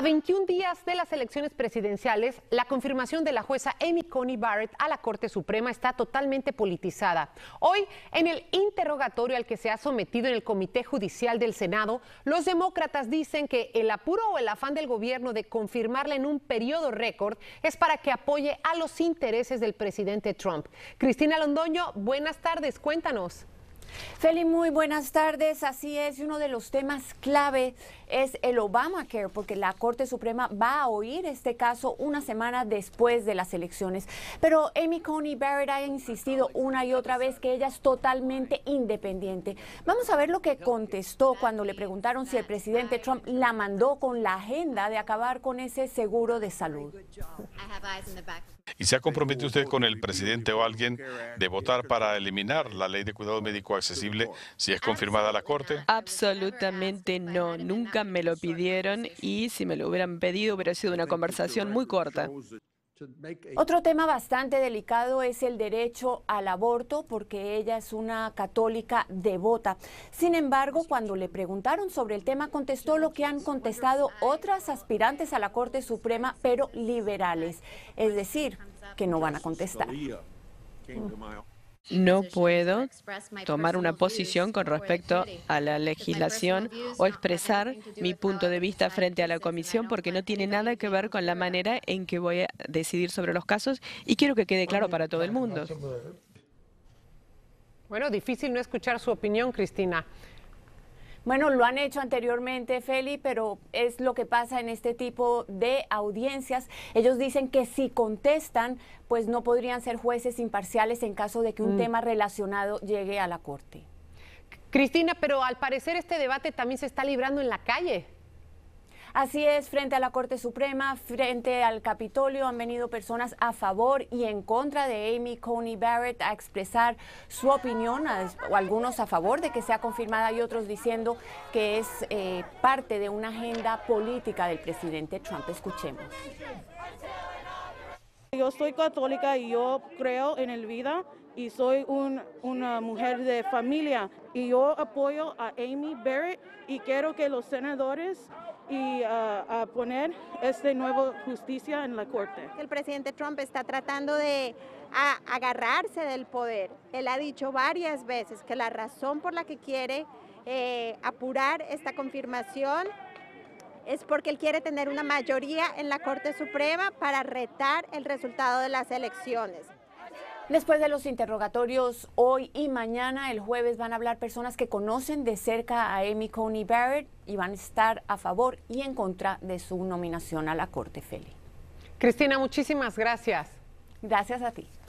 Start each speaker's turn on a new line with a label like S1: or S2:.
S1: A 21 días de las elecciones presidenciales, la confirmación de la jueza Amy Coney Barrett a la Corte Suprema está totalmente politizada. Hoy, en el interrogatorio al que se ha sometido en el Comité Judicial del Senado, los demócratas dicen que el apuro o el afán del gobierno de confirmarla en un periodo récord es para que apoye a los intereses del presidente Trump. Cristina Londoño, buenas tardes, cuéntanos. Feli, muy buenas tardes. Así es, uno de los temas clave es el Obamacare, porque la Corte Suprema va a oír este caso una semana después de las elecciones. Pero Amy Coney Barrett ha insistido una y otra vez que ella es totalmente independiente. Vamos a ver lo que contestó cuando le preguntaron si el presidente Trump la mandó con la agenda de acabar con ese seguro de salud.
S2: ¿Y se ha comprometido usted con el presidente o alguien de votar para eliminar la ley de cuidado médico accesible si es confirmada la Corte? Absolutamente no. Nunca me lo pidieron y si me lo hubieran pedido hubiera sido una conversación muy corta. Otro tema bastante
S1: delicado es el derecho al aborto, porque ella es una católica devota. Sin embargo, cuando le preguntaron sobre el tema, contestó lo que han contestado otras aspirantes a la Corte Suprema, pero liberales. Es decir, que no van a contestar.
S2: No puedo tomar una posición con respecto a la legislación o expresar mi punto de vista frente a la comisión porque no tiene nada que ver con la manera en que voy a decidir sobre los casos y quiero que quede claro para todo el mundo. Bueno, difícil no escuchar
S1: su opinión, Cristina. Bueno, lo han hecho anteriormente, Feli, pero es lo que pasa en este tipo de audiencias. Ellos dicen que si contestan, pues no podrían ser jueces imparciales en caso de que un mm. tema relacionado llegue a la Corte. Cristina, pero al parecer este debate también se está librando en la calle. Así es, frente a la Corte Suprema, frente al Capitolio, han venido personas a favor y en contra de Amy Coney Barrett a expresar su opinión, algunos a favor de que sea confirmada y otros diciendo que es eh, parte de una agenda política del presidente Trump. Escuchemos. Yo soy católica y yo creo en el vida y soy una mujer de familia y yo apoyo a Amy Barrett y quiero que los senadores y uh, a poner este nuevo justicia en la corte. El presidente Trump está tratando de agarrarse del poder. Él ha dicho varias veces que la razón por la que quiere eh, apurar esta confirmación es porque él quiere tener una mayoría en la Corte Suprema para retar el resultado de las elecciones. Después de los interrogatorios hoy y mañana, el jueves van a hablar personas que conocen de cerca a Amy Coney Barrett y van a estar a favor y en contra de su nominación a la Corte Feli. Cristina, muchísimas gracias. Gracias a
S2: ti.